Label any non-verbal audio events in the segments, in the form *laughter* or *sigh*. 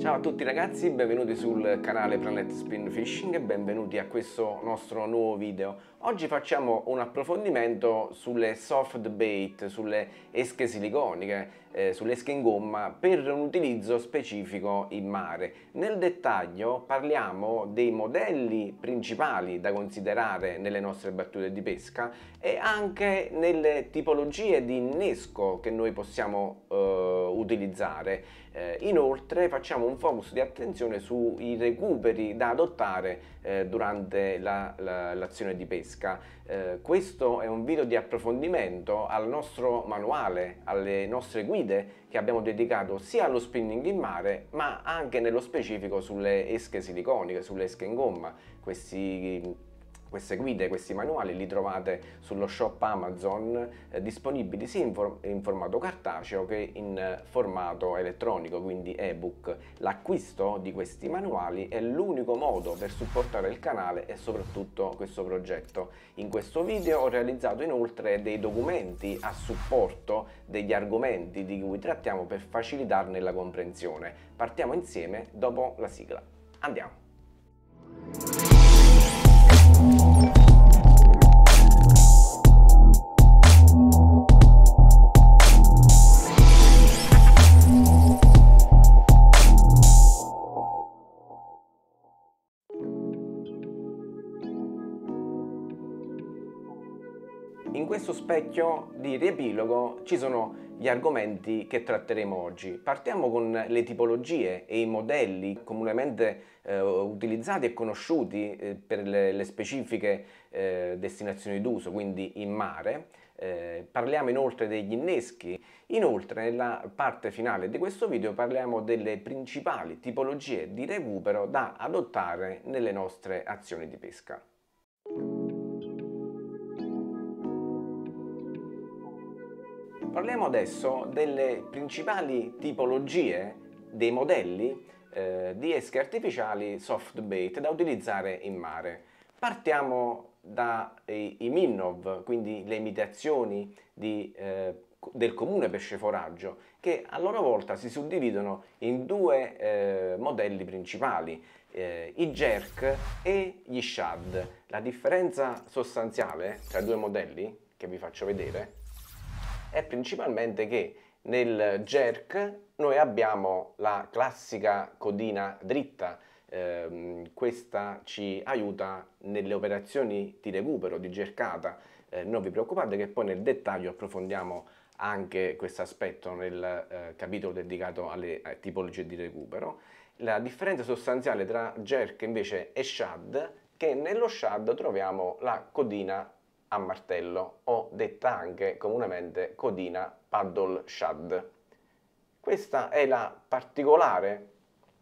Ciao a tutti ragazzi, benvenuti sul canale Planet Spin Fishing e benvenuti a questo nostro nuovo video. Oggi facciamo un approfondimento sulle soft bait, sulle esche siliconiche, eh, sulle esche in gomma per un utilizzo specifico in mare. Nel dettaglio parliamo dei modelli principali da considerare nelle nostre battute di pesca e anche nelle tipologie di innesco che noi possiamo eh, utilizzare eh, inoltre facciamo un focus di attenzione sui recuperi da adottare eh, durante la, la, l'azione di pesca. Eh, questo è un video di approfondimento al nostro manuale, alle nostre guide che abbiamo dedicato sia allo spinning in mare ma anche nello specifico sulle esche siliconiche, sulle esche in gomma, questi queste guide, questi manuali li trovate sullo shop Amazon eh, disponibili sia in, for in, formato cartaceo che in eh, formato elettronico, quindi ebook. L'acquisto di questi manuali è l'unico modo per supportare il canale e soprattutto questo progetto. In questo video ho realizzato inoltre dei documenti a supporto degli argomenti di cui trattiamo per facilitarne la comprensione. Partiamo insieme dopo la sigla. Andiamo! questo specchio di riepilogo ci sono gli argomenti che tratteremo oggi. Partiamo con le tipologie e i modelli comunemente eh, utilizzati e conosciuti eh, per le, le specifiche eh, destinazioni d'uso, quindi in mare. Eh, parliamo inoltre degli inneschi. Inoltre nella parte finale di questo video parliamo delle principali tipologie di recupero da adottare nelle nostre azioni di pesca. Parliamo adesso delle principali tipologie dei modelli eh, di esche artificiali soft bait da utilizzare in mare. Partiamo dai eh, minnov, quindi le imitazioni di, eh, del comune pesce foraggio, che a loro volta si suddividono in due eh, modelli principali, eh, i jerk e gli shad. La differenza sostanziale tra i due modelli, che vi faccio vedere, è principalmente che nel jerk noi abbiamo la classica codina dritta, eh, questa ci aiuta nelle operazioni di recupero, di jerkata, eh, non vi preoccupate che poi nel dettaglio approfondiamo anche questo aspetto nel eh, capitolo dedicato alle eh, tipologie di recupero. La differenza sostanziale tra jerk invece e shad che nello shad troviamo la codina a martello o detta anche comunemente codina paddle shad. Questa è la particolare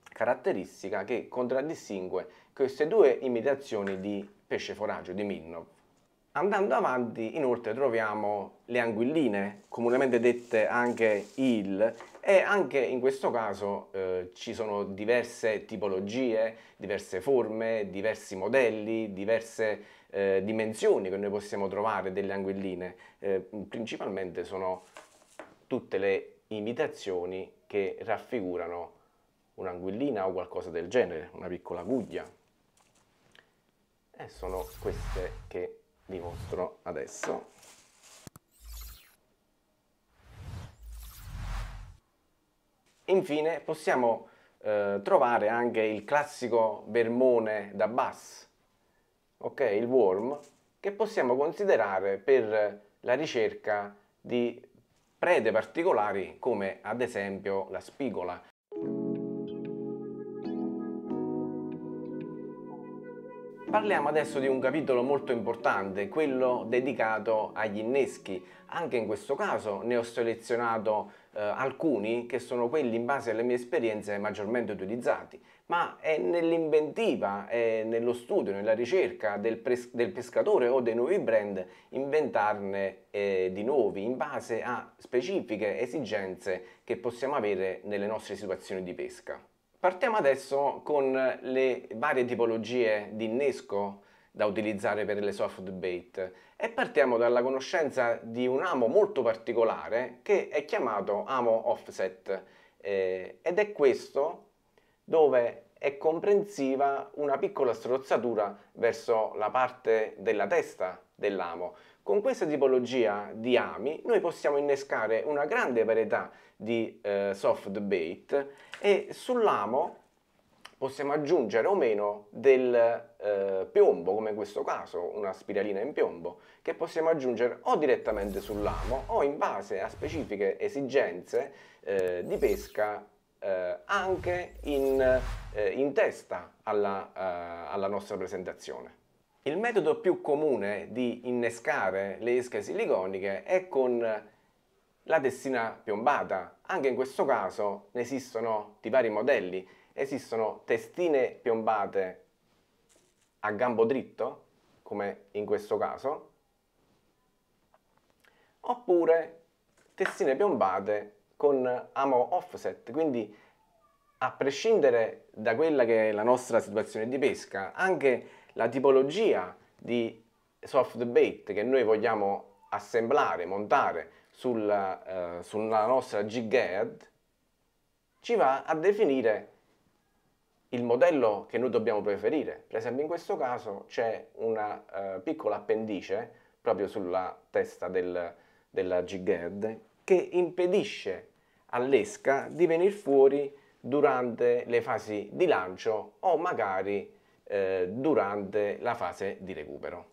caratteristica che contraddistingue queste due imitazioni di pesce foraggio di Minnov. Andando avanti inoltre troviamo le anguilline, comunemente dette anche il, e anche in questo caso eh, ci sono diverse tipologie, diverse forme, diversi modelli, diverse eh, dimensioni che noi possiamo trovare delle anguilline, eh, principalmente sono tutte le imitazioni che raffigurano un'anguillina o qualcosa del genere, una piccola guglia. E sono queste che vi mostro adesso. Infine possiamo eh, trovare anche il classico vermone da bass, ok, il worm, che possiamo considerare per la ricerca di prede particolari come ad esempio la spigola. Parliamo adesso di un capitolo molto importante, quello dedicato agli inneschi. Anche in questo caso ne ho selezionato eh, alcuni che sono quelli in base alle mie esperienze maggiormente utilizzati, ma è nell'inventiva, è nello studio, nella ricerca del, del pescatore o dei nuovi brand inventarne eh, di nuovi in base a specifiche esigenze che possiamo avere nelle nostre situazioni di pesca. Partiamo adesso con le varie tipologie di innesco da utilizzare per le soft bait e partiamo dalla conoscenza di un amo molto particolare che è chiamato amo offset eh, ed è questo dove è comprensiva una piccola strozzatura verso la parte della testa dell'amo. Con questa tipologia di ami noi possiamo innescare una grande varietà di eh, soft bait e sull'amo possiamo aggiungere o meno del eh, piombo, come in questo caso, una spiralina in piombo, che possiamo aggiungere o direttamente sull'amo o in base a specifiche esigenze eh, di pesca eh, anche in, eh, in testa alla, eh, alla nostra presentazione. Il metodo più comune di innescare le esche siliconiche è con la testina piombata. Anche in questo caso ne esistono di vari modelli esistono testine piombate a gambo dritto, come in questo caso, oppure testine piombate con amo offset, quindi a prescindere da quella che è la nostra situazione di pesca, anche la tipologia di soft bait che noi vogliamo assemblare, montare sul, eh, sulla nostra jig head, ci va a definire il modello che noi dobbiamo preferire. Per esempio in questo caso c'è una eh, piccola appendice proprio sulla testa del, della Gigged che impedisce all'esca di venire fuori durante le fasi di lancio o magari eh, durante la fase di recupero.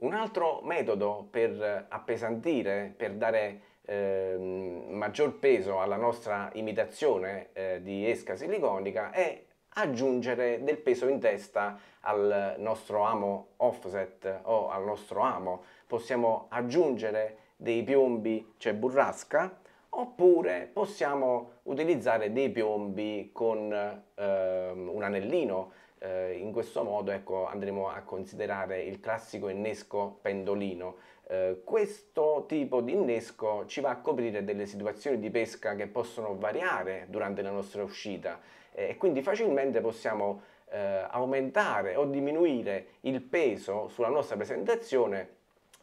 Un altro metodo per appesantire, per dare eh, maggior peso alla nostra imitazione eh, di esca siliconica è aggiungere del peso in testa al nostro amo offset o al nostro amo. Possiamo aggiungere dei piombi, cioè burrasca, oppure possiamo utilizzare dei piombi con ehm, un anellino eh, in questo modo ecco, andremo a considerare il classico innesco pendolino. Eh, questo tipo di innesco ci va a coprire delle situazioni di pesca che possono variare durante la nostra uscita eh, e quindi facilmente possiamo eh, aumentare o diminuire il peso sulla nostra presentazione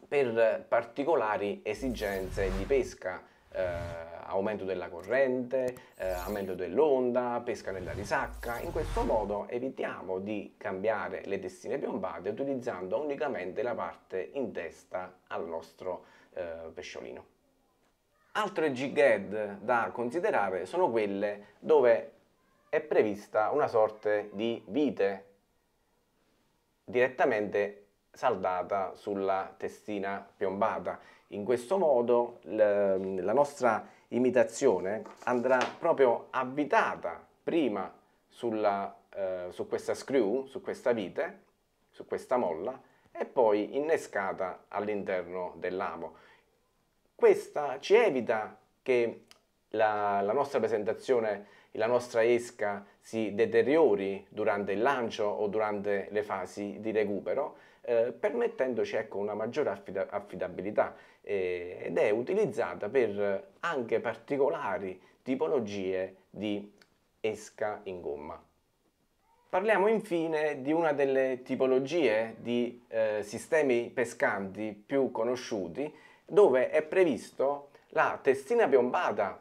per particolari esigenze di pesca. Eh, aumento della corrente, eh, aumento dell'onda, pesca nella risacca. In questo modo evitiamo di cambiare le testine piombate utilizzando unicamente la parte in testa al nostro eh, pesciolino. Altre jig head da considerare sono quelle dove è prevista una sorta di vite direttamente saldata sulla testina piombata. In questo modo la nostra imitazione andrà proprio abitata prima sulla, eh, su questa screw, su questa vite, su questa molla e poi innescata all'interno dell'amo. Questa ci evita che la, la nostra presentazione la nostra esca si deteriori durante il lancio o durante le fasi di recupero eh, permettendoci ecco, una maggiore affida affidabilità eh, ed è utilizzata per anche particolari tipologie di esca in gomma. Parliamo infine di una delle tipologie di eh, sistemi pescanti più conosciuti dove è previsto la testina piombata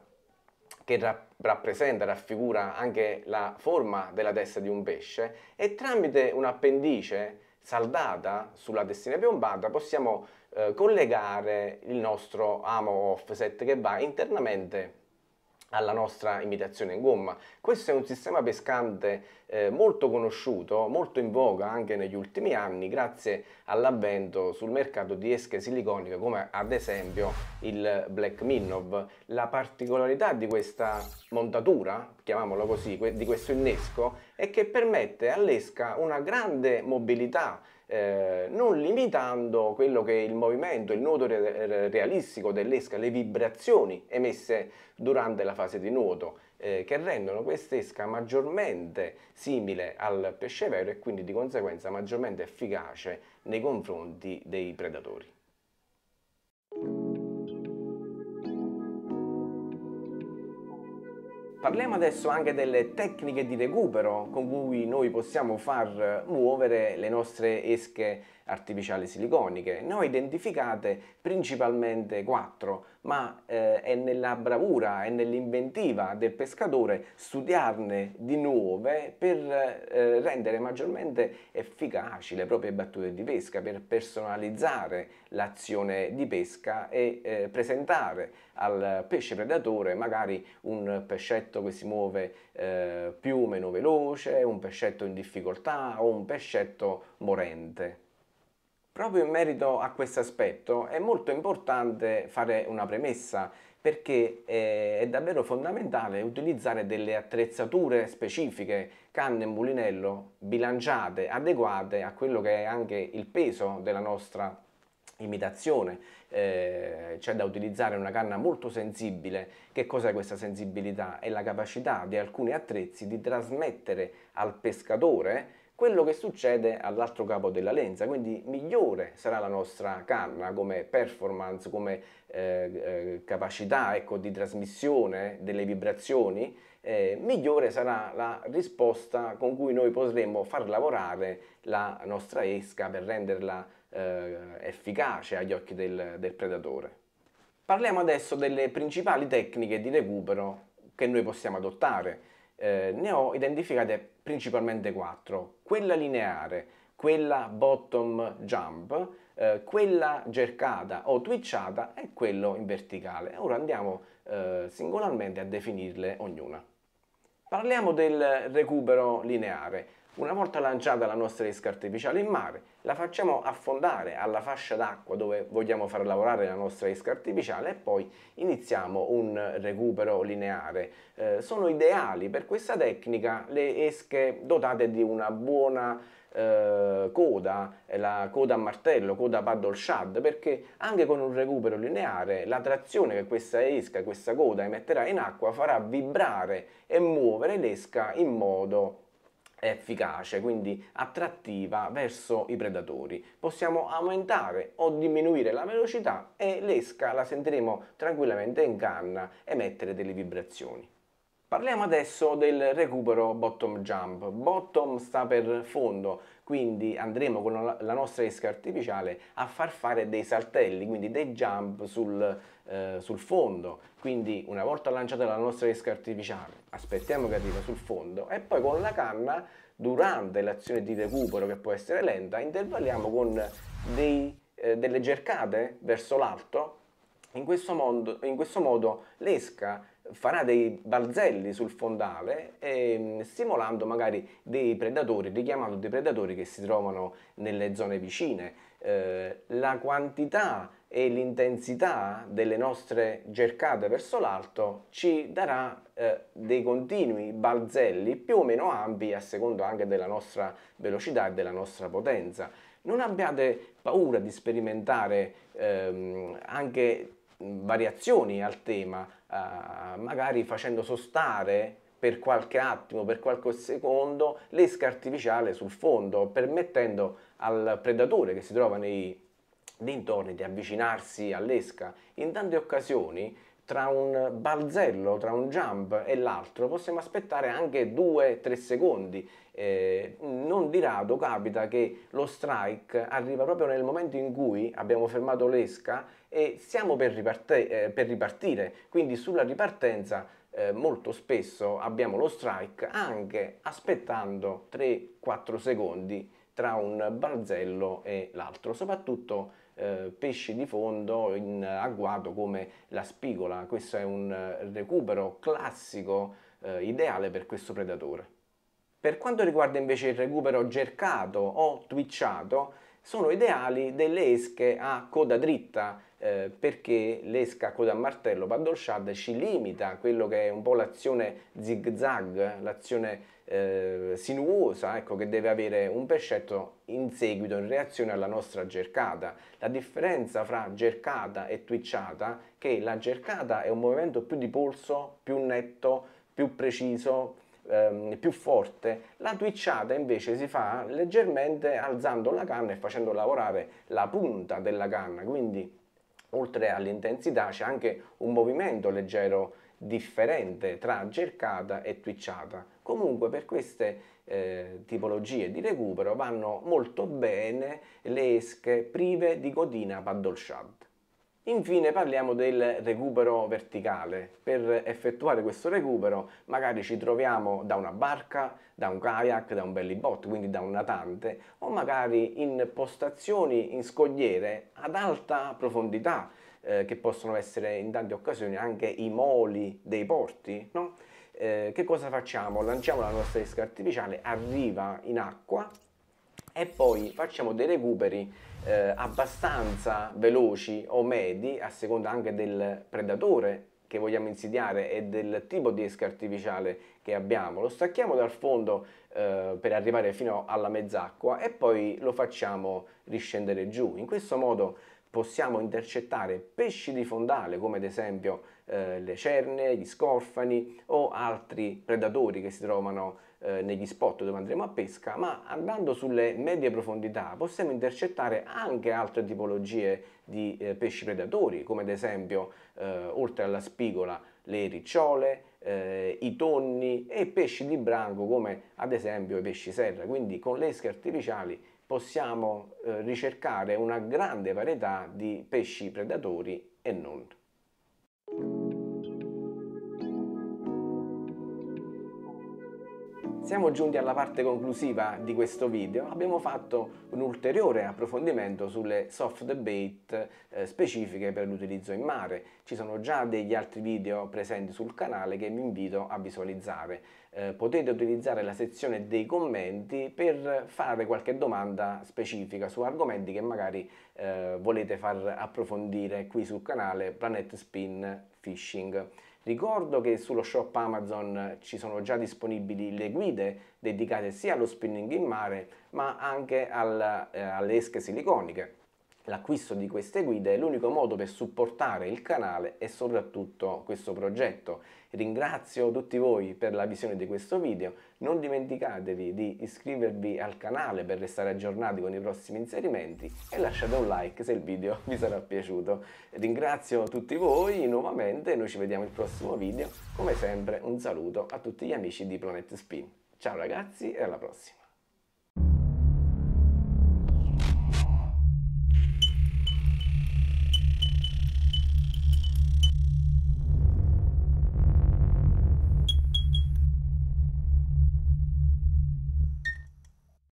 che rappresenta rappresenta, raffigura anche la forma della testa di un pesce e tramite un appendice saldata sulla testina piombata possiamo eh, collegare il nostro amo offset che va internamente alla nostra imitazione in gomma. Questo è un sistema pescante eh, molto conosciuto, molto in voga anche negli ultimi anni grazie all'avvento sul mercato di esche siliconiche come ad esempio il Black Minnow. La particolarità di questa montatura, chiamiamola così, di questo innesco è che permette all'esca una grande mobilità eh, non limitando quello che è il movimento, il nuoto re realistico dell'esca, le vibrazioni emesse durante la fase di nuoto, eh, che rendono quest'esca maggiormente simile al pesce vero e quindi di conseguenza maggiormente efficace nei confronti dei predatori. Parliamo adesso anche delle tecniche di recupero con cui noi possiamo far muovere le nostre esche artificiali siliconiche. Ne ho identificate principalmente quattro, ma eh, è nella bravura e nell'inventiva del pescatore studiarne di nuove per eh, rendere maggiormente efficaci le proprie battute di pesca, per personalizzare l'azione di pesca e eh, presentare al pesce predatore magari un pescetto che si muove eh, più o meno veloce, un pescetto in difficoltà o un pescetto morente. Proprio in merito a questo aspetto è molto importante fare una premessa perché eh, è davvero fondamentale utilizzare delle attrezzature specifiche, canne e mulinello bilanciate, adeguate a quello che è anche il peso della nostra imitazione, eh, c'è da utilizzare una canna molto sensibile. Che cos'è questa sensibilità? È la capacità di alcuni attrezzi di trasmettere al pescatore quello che succede all'altro capo della lenza, quindi migliore sarà la nostra canna come performance, come eh, eh, capacità ecco, di trasmissione delle vibrazioni, eh, migliore sarà la risposta con cui noi potremo far lavorare la nostra esca per renderla eh, efficace agli occhi del, del predatore. Parliamo adesso delle principali tecniche di recupero che noi possiamo adottare. Eh, ne ho identificate principalmente quattro. Quella lineare, quella bottom jump, eh, quella cercata o twitchata e quello in verticale. Ora andiamo eh, singolarmente a definirle ognuna. Parliamo del recupero lineare. Una volta lanciata la nostra esca artificiale in mare, la facciamo affondare alla fascia d'acqua dove vogliamo far lavorare la nostra esca artificiale e poi iniziamo un recupero lineare. Eh, sono ideali per questa tecnica le esche dotate di una buona eh, coda, la coda a martello, coda paddle shad, perché anche con un recupero lineare la trazione che questa esca, questa coda emetterà in acqua farà vibrare e muovere l'esca in modo efficace, quindi attrattiva verso i predatori. Possiamo aumentare o diminuire la velocità e l'esca la sentiremo tranquillamente in canna emettere delle vibrazioni. Parliamo adesso del recupero bottom jump. Bottom sta per fondo, quindi andremo con la nostra esca artificiale a far fare dei saltelli, quindi dei jump sul, eh, sul fondo. Quindi una volta lanciata la nostra esca artificiale, aspettiamo che arriva sul fondo e poi con la canna, durante l'azione di recupero che può essere lenta, intervalliamo con dei, eh, delle cercate verso l'alto in questo, modo, in questo modo l'esca farà dei balzelli sul fondale eh, stimolando magari dei predatori, richiamando dei predatori che si trovano nelle zone vicine. Eh, la quantità e l'intensità delle nostre cercate verso l'alto ci darà eh, dei continui balzelli più o meno ampi a seconda anche della nostra velocità e della nostra potenza. Non abbiate paura di sperimentare ehm, anche variazioni al tema, eh, magari facendo sostare per qualche attimo, per qualche secondo, l'esca artificiale sul fondo, permettendo al predatore che si trova nei dintorni di avvicinarsi all'esca. In tante occasioni tra un balzello, tra un jump e l'altro possiamo aspettare anche 2-3 secondi. Eh, non di rado capita che lo strike arriva proprio nel momento in cui abbiamo fermato l'esca e siamo per, riparte eh, per ripartire, quindi sulla ripartenza eh, molto spesso abbiamo lo strike anche aspettando 3-4 secondi tra un balzello e l'altro, soprattutto eh, pesci di fondo in agguato come la spigola. Questo è un eh, recupero classico eh, ideale per questo predatore. Per quanto riguarda invece il recupero cercato o twitchato, sono ideali delle esche a coda dritta eh, perché l'esca a coda a martello Paddle ci limita quello che è un po' l'azione zig zag, l'azione eh, sinuosa ecco, che deve avere un pescetto in seguito in reazione alla nostra gercata. La differenza fra gercata e twitchata è che la gercata è un movimento più di polso, più netto, più preciso, ehm, più forte, la twitchata invece si fa leggermente alzando la canna e facendo lavorare la punta della canna, quindi oltre all'intensità c'è anche un movimento leggero differente tra cercata e twitchata. Comunque per queste eh, tipologie di recupero vanno molto bene le esche prive di codina paddle shad. Infine parliamo del recupero verticale. Per effettuare questo recupero magari ci troviamo da una barca, da un kayak, da un belly bot, quindi da un natante o magari in postazioni in scogliere ad alta profondità eh, che possono essere in tante occasioni anche i moli dei porti, no? eh, che cosa facciamo? Lanciamo la nostra esca artificiale, arriva in acqua e poi facciamo dei recuperi eh, abbastanza veloci o medi, a seconda anche del predatore che vogliamo insidiare e del tipo di esca artificiale che abbiamo. Lo stacchiamo dal fondo eh, per arrivare fino alla mezz'acqua e poi lo facciamo riscendere giù. In questo modo possiamo intercettare pesci di fondale come ad esempio eh, le cerne, gli scorfani o altri predatori che si trovano eh, negli spot dove andremo a pesca, ma andando sulle medie profondità possiamo intercettare anche altre tipologie di eh, pesci predatori, come ad esempio, eh, oltre alla spigola, le ricciole, eh, i tonni e pesci di branco come ad esempio i pesci serra. Quindi con le esche artificiali possiamo eh, ricercare una grande varietà di pesci predatori e non. Siamo giunti alla parte conclusiva di questo video, abbiamo fatto un ulteriore approfondimento sulle soft bait eh, specifiche per l'utilizzo in mare. Ci sono già degli altri video presenti sul canale che vi invito a visualizzare. Eh, potete utilizzare la sezione dei commenti per fare qualche domanda specifica su argomenti che magari eh, volete far approfondire qui sul canale Planet Spin Fishing. Ricordo che sullo shop Amazon eh, ci sono già disponibili le guide dedicate sia allo spinning in mare ma anche al, eh, alle esche siliconiche. L'acquisto di queste guide è l'unico modo per supportare il canale e soprattutto questo progetto. Ringrazio tutti voi per la visione di questo video, non dimenticatevi di iscrivervi al canale per restare aggiornati con i prossimi inserimenti e lasciate un like se il video *laughs* vi sarà piaciuto. Ringrazio tutti voi nuovamente, noi ci vediamo al prossimo video, come sempre un saluto a tutti gli amici di Planet Spin. Ciao ragazzi e alla prossima!